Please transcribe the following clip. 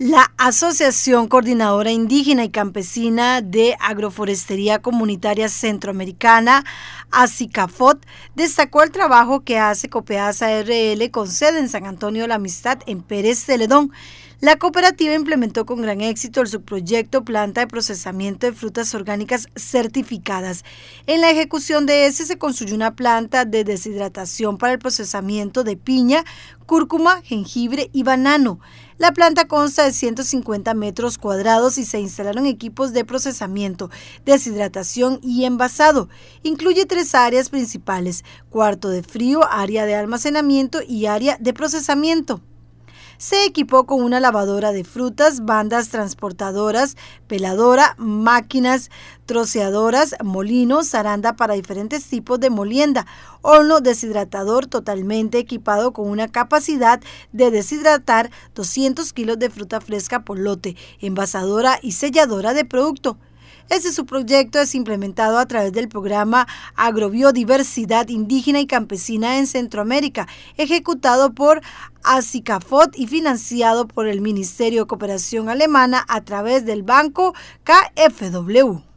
La Asociación Coordinadora Indígena y Campesina de Agroforestería Comunitaria Centroamericana, ACICAFOT, destacó el trabajo que hace Copeasa RL con sede en San Antonio de la Amistad en Pérez Celedón, la cooperativa implementó con gran éxito el subproyecto Planta de Procesamiento de Frutas Orgánicas Certificadas. En la ejecución de ese se construyó una planta de deshidratación para el procesamiento de piña, cúrcuma, jengibre y banano. La planta consta de 150 metros cuadrados y se instalaron equipos de procesamiento, deshidratación y envasado. Incluye tres áreas principales, cuarto de frío, área de almacenamiento y área de procesamiento se equipó con una lavadora de frutas, bandas transportadoras, peladora, máquinas troceadoras, molinos, zaranda para diferentes tipos de molienda, horno deshidratador totalmente equipado con una capacidad de deshidratar 200 kilos de fruta fresca por lote, envasadora y selladora de producto. Este subproyecto es implementado a través del programa Agrobiodiversidad Indígena y Campesina en Centroamérica, ejecutado por ASICAFOT y financiado por el Ministerio de Cooperación Alemana a través del banco KFW.